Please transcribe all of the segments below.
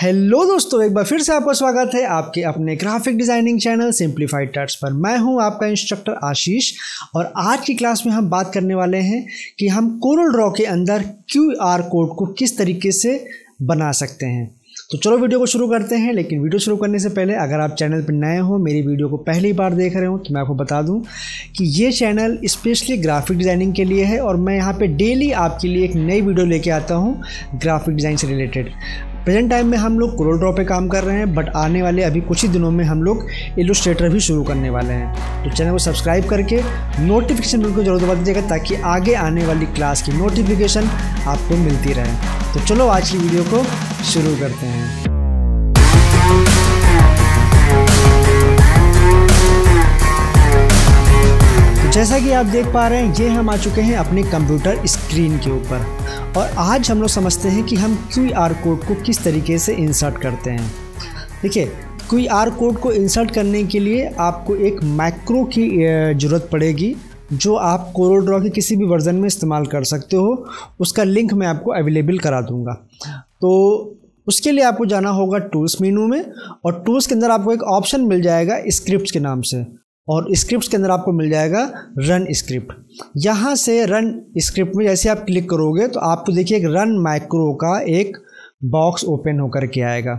Hello दोस्तों एक बार फिर से आपका स्वागत है आपके अपने graphic designing channel simplified tuts पर मैं हूं आपका इंस्ट्रक्टर आशीष और आज की क्लास में हम बात करने वाले हैं कि हम कोरल ड्रॉ के अंदर क्यू आर कोड को किस तरीके से बना सकते हैं तो चलो वीडियो को शुरू करते हैं लेकिन वीडियो शुरू करने से पहले अगर आप चैनल पर नए हो मेरी वीडियो को पहली बार देख रहे हो तो मैं आपको बता दूं कि ये चैनल स्पेशली ग्राफिक डिज़ाइनिंग के लिए है और मैं यहाँ पे डेली आपके लिए एक नई वीडियो लेके आता हूँ ग्राफिक डिज़ाइन से रिलेटेड प्रेजेंट टाइम में हम लोग क्रोल ड्रॉ पे काम कर रहे हैं बट आने वाले अभी कुछ ही दिनों में हम लोग इलुस्ट्रेटर भी शुरू करने वाले हैं तो चैनल को सब्सक्राइब करके नोटिफिकेशन बिल को जरूर दबा दीजिएगा ताकि आगे आने वाली क्लास की नोटिफिकेशन आपको मिलती रहे तो चलो आज की वीडियो को शुरू करते हैं जैसा कि आप देख पा रहे हैं ये हम आ चुके हैं अपने कंप्यूटर स्क्रीन के ऊपर और आज हम लोग समझते हैं कि हम क्यू आर कोड को किस तरीके से इंसर्ट करते हैं देखिए क्यू आर कोड को इंसर्ट करने के लिए आपको एक माइक्रो की ज़रूरत पड़ेगी जो आप ड्रॉ के किसी भी वर्ज़न में इस्तेमाल कर सकते हो उसका लिंक मैं आपको अवेलेबल करा दूँगा तो उसके लिए आपको जाना होगा टूल्स मेनू में और टूल्स के अंदर आपको एक ऑप्शन मिल जाएगा स्क्रिप्ट के नाम से और स्क्रिप्ट के अंदर आपको मिल जाएगा रन स्क्रिप्ट यहाँ से रन स्क्रिप्ट में जैसे आप क्लिक करोगे तो आपको देखिए एक रन माइक्रो का एक बॉक्स ओपन होकर के आएगा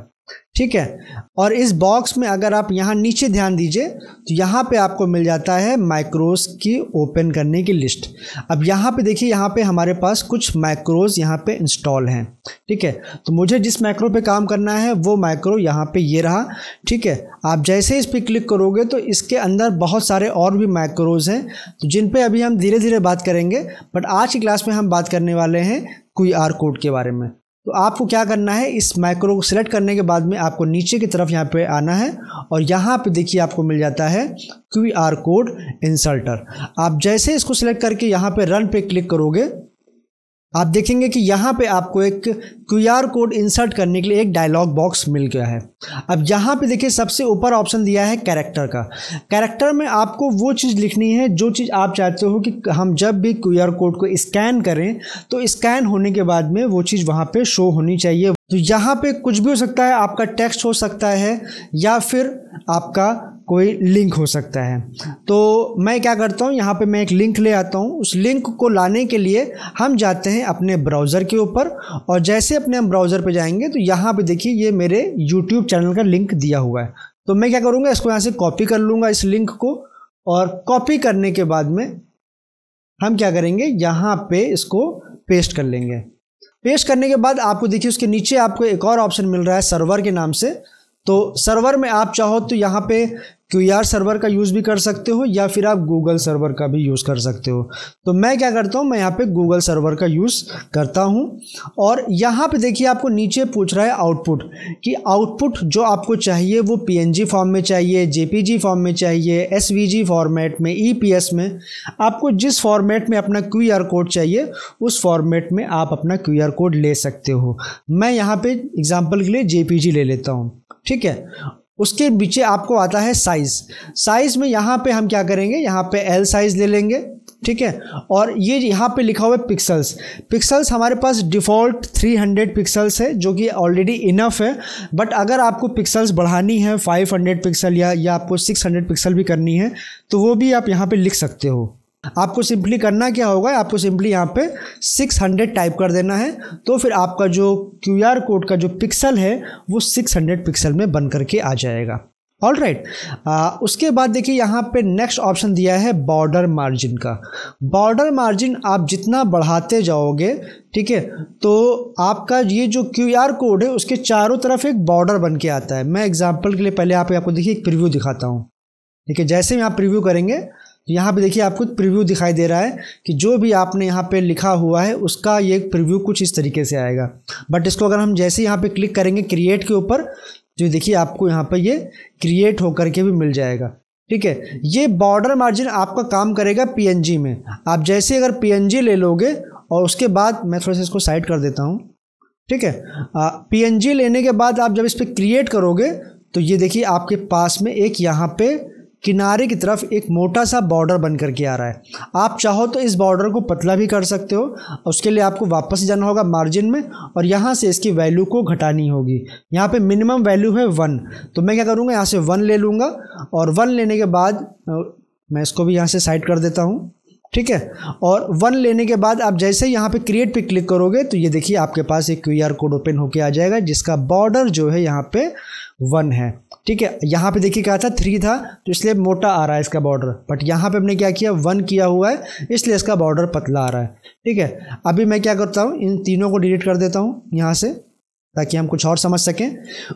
ठीक है और इस बॉक्स में अगर आप यहाँ नीचे ध्यान दीजिए तो यहाँ पे आपको मिल जाता है माइक्रोस की ओपन करने की लिस्ट अब यहाँ पे देखिए यहाँ पे हमारे पास कुछ माइक्रोज यहाँ पे इंस्टॉल हैं ठीक है तो मुझे जिस माइक्रो पे काम करना है वो माइक्रो यहाँ पे ये रहा ठीक है आप जैसे इस पर क्लिक करोगे तो इसके अंदर बहुत सारे और भी माइक्रोज हैं तो जिन पर अभी हम धीरे धीरे बात करेंगे बट आज की क्लास में हम बात करने वाले हैं क्यू आर कोड के बारे में तो आपको क्या करना है इस माइक्रो को सिलेक्ट करने के बाद में आपको नीचे की तरफ यहाँ पे आना है और यहाँ पे देखिए आपको मिल जाता है क्यू आर कोड इंसल्टर आप जैसे इसको सिलेक्ट करके यहाँ पे रन पे क्लिक करोगे आप देखेंगे कि यहाँ पे आपको एक क्यू कोड इंसर्ट करने के लिए एक डायलॉग बॉक्स मिल गया है अब यहाँ पे देखिए सबसे ऊपर ऑप्शन दिया है कैरेक्टर का कैरेक्टर में आपको वो चीज़ लिखनी है जो चीज़ आप चाहते हो कि हम जब भी क्यू कोड को स्कैन करें तो स्कैन होने के बाद में वो चीज़ वहाँ पर शो होनी चाहिए तो यहाँ पे कुछ भी हो सकता है आपका टेक्स्ट हो सकता है या फिर आपका कोई लिंक हो सकता है तो मैं क्या करता हूँ यहाँ पे मैं एक लिंक ले आता हूँ उस लिंक को लाने के लिए हम जाते हैं अपने ब्राउज़र के ऊपर और जैसे अपने हम ब्राउज़र पे जाएंगे तो यहाँ पे देखिए ये मेरे यूट्यूब चैनल का लिंक दिया हुआ है तो मैं क्या करूँगा इसको यहाँ से कॉपी कर लूँगा इस लिंक को और कॉपी करने के बाद में हम क्या करेंगे यहाँ पे इसको पेस्ट कर लेंगे पेस्ट करने के बाद आपको देखिए उसके नीचे आपको एक और ऑप्शन मिल रहा है सर्वर के नाम से तो सर्वर में आप चाहो तो यहाँ पे क्यू आर सर्वर का यूज़ भी कर सकते हो या फिर आप गूगल सर्वर का भी यूज़ कर सकते हो तो मैं क्या करता हूँ मैं यहाँ पे गूगल सर्वर का यूज़ करता हूँ और यहाँ पे देखिए आपको नीचे पूछ रहा है आउटपुट कि आउटपुट जो आपको चाहिए वो पी फॉर्म में चाहिए जे फॉर्म में चाहिए एस फॉर्मेट में ई e में आपको जिस फॉर्मेट में अपना क्यू आर कोड चाहिए उस फॉर्मेट में आप अपना क्यू आर कोड ले सकते हो मैं यहाँ पर एग्ज़ाम्पल के लिए जे ले लेता हूँ ठीक है उसके पीछे आपको आता है साइज़ साइज़ में यहाँ पे हम क्या करेंगे यहाँ पे एल साइज़ ले लेंगे ठीक है और ये यहाँ पे लिखा हुआ है पिक्सल्स पिक्सल्स हमारे पास डिफ़ॉल्ट 300 पिक्सल्स है जो कि ऑलरेडी इनफ है बट अगर आपको पिक्सल्स बढ़ानी है 500 पिक्सल या या आपको 600 पिक्सल भी करनी है तो वो भी आप यहाँ पे लिख सकते हो आपको सिंपली करना क्या होगा आपको सिंपली यहाँ पे 600 टाइप कर देना है तो फिर आपका जो क्यू आर कोड का जो पिक्सल है वो 600 पिक्सल में बन करके आ जाएगा ऑल राइट right. उसके बाद देखिए यहाँ पे नेक्स्ट ऑप्शन दिया है बॉर्डर मार्जिन का बॉर्डर मार्जिन आप जितना बढ़ाते जाओगे ठीक है तो आपका ये जो क्यू आर कोड है उसके चारों तरफ एक बॉर्डर बन के आता है मैं एग्जाम्पल के लिए पहले आप आपको देखिए एक प्रिव्यू दिखाता हूँ ठीक है जैसे ही आप प्रिव्यू करेंगे यहाँ पे देखिए आपको प्रीव्यू दिखाई दे रहा है कि जो भी आपने यहाँ पे लिखा हुआ है उसका ये प्रीव्यू कुछ इस तरीके से आएगा बट इसको अगर हम जैसे यहाँ पे क्लिक करेंगे क्रिएट के ऊपर जो तो देखिए आपको यहाँ पे ये क्रिएट होकर के भी मिल जाएगा ठीक है ये बॉर्डर मार्जिन आपका काम करेगा पी में आप जैसे अगर पी ले लोगे और उसके बाद मैं थोड़ा सा इसको साइड कर देता हूँ ठीक है पी लेने के बाद आप जब इस पर क्रिएट करोगे तो ये देखिए आपके पास में एक यहाँ पर किनारे की तरफ एक मोटा सा बॉर्डर बन करके आ रहा है आप चाहो तो इस बॉर्डर को पतला भी कर सकते हो उसके लिए आपको वापस जाना होगा मार्जिन में और यहाँ से इसकी वैल्यू को घटानी होगी यहाँ पे मिनिमम वैल्यू है वन तो मैं क्या करूँगा यहाँ से वन ले लूँगा और वन लेने के बाद मैं इसको भी यहाँ से साइड कर देता हूँ ठीक है और वन लेने के बाद आप जैसे ही यहाँ पे क्रिएट पे क्लिक करोगे तो ये देखिए आपके पास एक क्यू कोड ओपन होके आ जाएगा जिसका बॉर्डर जो है यहाँ पे वन है ठीक है यहाँ पे देखिए क्या था थ्री था तो इसलिए मोटा आ रहा है इसका बॉर्डर बट यहाँ पे हमने क्या किया वन किया हुआ है इसलिए इसका बॉर्डर पतला आ रहा है ठीक है अभी मैं क्या करता हूँ इन तीनों को डिलीट कर देता हूँ यहाँ से ताकि हम कुछ और समझ सकें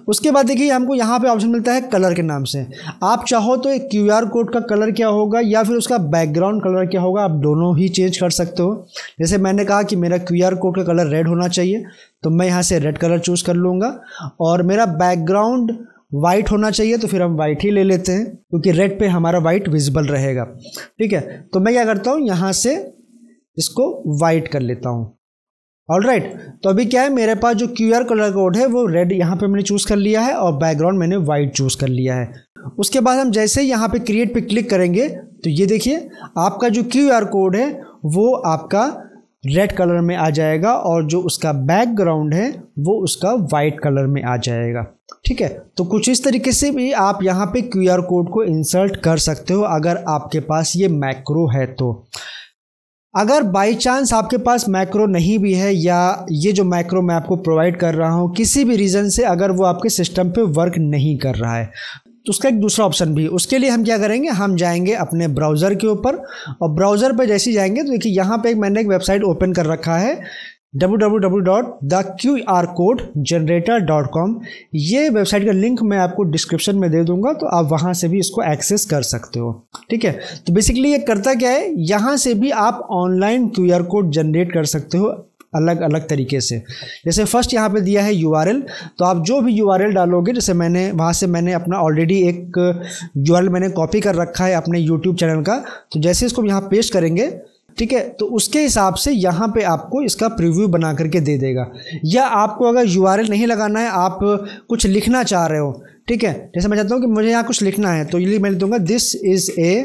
उसके बाद देखिए हमको यहाँ पे ऑप्शन मिलता है कलर के नाम से आप चाहो तो एक क्यू आर कोड का कलर क्या होगा या फिर उसका बैकग्राउंड कलर क्या होगा आप दोनों ही चेंज कर सकते हो जैसे मैंने कहा कि मेरा क्यू आर कोड का कलर रेड होना चाहिए तो मैं यहाँ से रेड कलर चूज़ कर लूँगा और मेरा बैकग्राउंड वाइट होना चाहिए तो फिर हम वाइट ही ले लेते हैं क्योंकि रेड पे हमारा वाइट विजिबल रहेगा ठीक है तो मैं क्या करता हूँ यहाँ से इसको वाइट कर लेता हूँ ऑल राइट तो अभी क्या है मेरे पास जो क्यू आर कलर कोड है वो रेड यहाँ पे मैंने चूज़ कर लिया है और बैकग्राउंड मैंने वाइट चूज़ कर लिया है उसके बाद हम जैसे ही यहाँ पे क्रिएट पे क्लिक करेंगे तो ये देखिए आपका जो क्यू आर कोड है वो आपका रेड कलर में आ जाएगा और जो उसका बैकग्राउंड है वो उसका वाइट कलर में आ जाएगा ठीक है तो कुछ इस तरीके से भी आप यहाँ पे क्यू आर कोड को इंसर्ट कर सकते हो अगर आपके पास ये मैक्रो है तो अगर बाय चांस आपके पास मैक्रो नहीं भी है या ये जो मैक्रो मैं आपको प्रोवाइड कर रहा हूँ किसी भी रीज़न से अगर वो आपके सिस्टम पे वर्क नहीं कर रहा है तो उसका एक दूसरा ऑप्शन भी उसके लिए हम क्या करेंगे हम जाएंगे अपने ब्राउज़र के ऊपर और ब्राउज़र पर जैसे जाएंगे तो देखिए यहाँ पे एक मैंने एक वेबसाइट ओपन कर रखा है www.theqrcodegenerator.com ये वेबसाइट का लिंक मैं आपको डिस्क्रिप्शन में दे दूंगा तो आप वहाँ से भी इसको एक्सेस कर सकते हो ठीक है तो बेसिकली ये करता क्या है यहाँ से भी आप ऑनलाइन क्यू कोड जनरेट कर सकते हो अलग अलग तरीके से जैसे फर्स्ट यहाँ पे दिया है यू तो आप जो भी यू डालोगे जैसे मैंने वहाँ से मैंने अपना ऑलरेडी एक यू मैंने कॉपी कर रखा है अपने यूट्यूब चैनल का तो जैसे इसको यहाँ पेस्ट करेंगे ठीक है तो उसके हिसाब से यहाँ पे आपको इसका प्रीव्यू बना करके दे देगा या आपको अगर यू नहीं लगाना है आप कुछ लिखना चाह रहे हो ठीक है जैसे मैं चाहता हूँ कि मुझे यहाँ कुछ लिखना है तो ये मैं लिख दूंगा this is a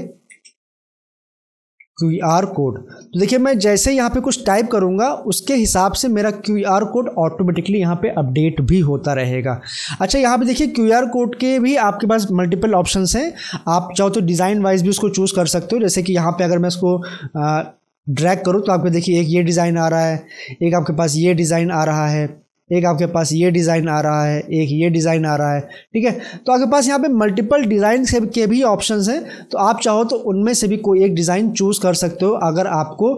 Q R code तो देखिए मैं जैसे यहाँ पे कुछ टाइप करूँगा उसके हिसाब से मेरा क्यू आर कोड ऑटोमेटिकली यहाँ पे अपडेट भी होता रहेगा अच्छा यहाँ पे देखिए क्यू आर कोड के भी आपके पास मल्टीपल ऑप्शन हैं आप चाहो तो डिज़ाइन वाइज भी उसको चूज़ कर सकते हो जैसे कि यहाँ पे अगर मैं इसको ड्रैग करूँ तो आपको देखिए एक ये डिज़ाइन आ रहा है एक आपके पास ये डिज़ाइन आ रहा है एक आपके पास ये डिज़ाइन आ रहा है एक ये डिज़ाइन आ रहा है ठीक है तो आपके पास यहाँ पे मल्टीपल डिज़ाइन के भी ऑप्शंस हैं तो आप चाहो तो उनमें से भी कोई एक डिज़ाइन चूज़ कर सकते हो अगर आपको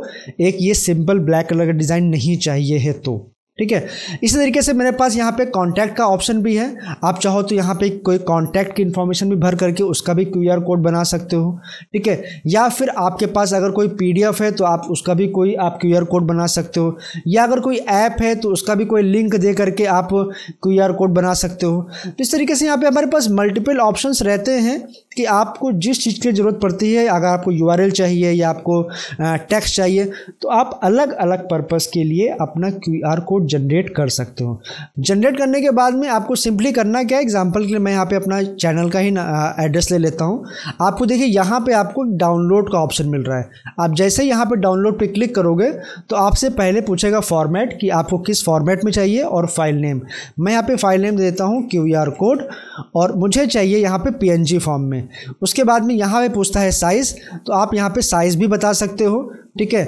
एक ये सिंपल ब्लैक कलर का डिज़ाइन नहीं चाहिए है तो ठीक है इसी तरीके से मेरे पास यहाँ पे कॉन्टैक्ट का ऑप्शन भी है आप चाहो तो यहाँ पे कोई कॉन्टैक्ट की इन्फॉर्मेशन भी भर करके उसका भी क्यू कोड बना सकते हो ठीक है या फिर आपके पास अगर कोई पी है तो आप उसका भी कोई आप क्यू कोड बना सकते हो या अगर कोई ऐप है तो उसका भी कोई लिंक दे करके आप क्यू कोड बना सकते हो तो इस तरीके से यहाँ पर हमारे पास मल्टीपल ऑप्शन रहते हैं कि आपको जिस चीज़ की ज़रूरत पड़ती है अगर आपको यू चाहिए या आपको टैक्स चाहिए तो आप अलग अलग पर्पस के लिए अपना क्यू कोड जनरेट कर सकते हो जनरेट करने के बाद में आपको सिंपली करना क्या है एग्जाम्पल के लिए मैं यहाँ पे अपना चैनल का ही एड्रेस ले लेता हूँ आपको देखिए यहाँ पे आपको डाउनलोड का ऑप्शन मिल रहा है आप जैसे यहाँ पे डाउनलोड पे क्लिक करोगे तो आपसे पहले पूछेगा फॉर्मेट कि आपको किस फॉर्मेट में चाहिए और फाइल नेम मैं यहाँ पे फाइल नेम देता हूँ क्यू कोड और मुझे चाहिए यहाँ पे पी फॉर्म में में उसके बाद में यहाँ पे पूछता है साइज़ तो आप यहाँ पे साइज़ भी बता सकते हो ठीक है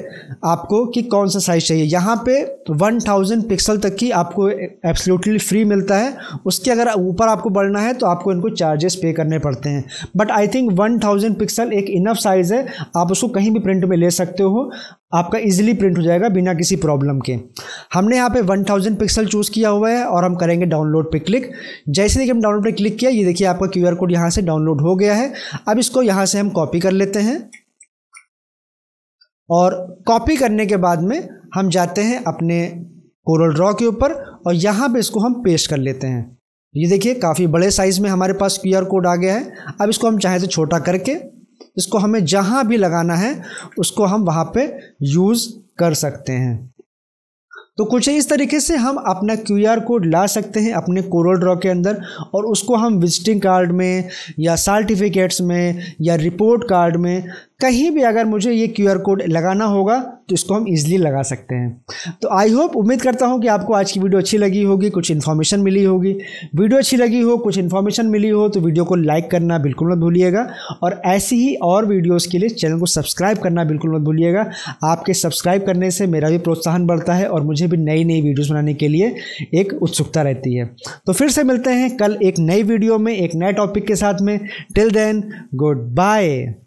आपको कि कौन सा साइज़ चाहिए यहाँ पे 1000 पिक्सल तक की आपको एब्सोल्युटली फ्री मिलता है उसके अगर ऊपर आपको बढ़ना है तो आपको इनको चार्जेस पे करने पड़ते हैं बट आई थिंक 1000 पिक्सल एक इनफ साइज़ है आप उसको कहीं भी प्रिंट में ले सकते हो आपका इजीली प्रिंट हो जाएगा बिना किसी प्रॉब्लम के हमने यहाँ पे 1000 पिक्सल चूज़ किया हुआ है और हम करेंगे डाउनलोड पे क्लिक जैसे देखिए हम डाउनलोड पे क्लिक किया ये देखिए आपका क्यूआर कोड यहाँ से डाउनलोड हो गया है अब इसको यहाँ से हम कॉपी कर लेते हैं और कॉपी करने के बाद में हम जाते हैं अपने कोरल ड्रॉ के ऊपर और यहाँ पर इसको हम पेश कर लेते हैं ये देखिए काफ़ी बड़े साइज़ में हमारे पास क्यू कोड आ गया है अब इसको हम चाहें तो छोटा करके इसको हमें जहाँ भी लगाना है उसको हम वहाँ पे यूज़ कर सकते हैं तो कुछ इस तरीके से हम अपना क्यू आर कोड ला सकते हैं अपने कोरल ड्रॉ के अंदर और उसको हम विजिटिंग कार्ड में या सर्टिफिकेट्स में या रिपोर्ट कार्ड में कहीं भी अगर मुझे ये क्यू कोड लगाना होगा तो इसको हम ईजिली लगा सकते हैं तो आई होप उम्मीद करता हूँ कि आपको आज की वीडियो अच्छी लगी होगी कुछ इन्फॉर्मेशन मिली होगी वीडियो अच्छी लगी हो कुछ इन्फॉर्मेशन मिली हो तो वीडियो को लाइक करना बिल्कुल मत भूलिएगा और ऐसी ही और वीडियोज़ के लिए चैनल को सब्सक्राइब करना बिल्कुल मत भूलिएगा आपके सब्सक्राइब करने से मेरा भी प्रोत्साहन बढ़ता है और मुझे भी नई नई वीडियोज़ बनाने के लिए एक उत्सुकता रहती है तो फिर से मिलते हैं कल एक नई वीडियो में एक नए टॉपिक के साथ में टिल देन गुड बाय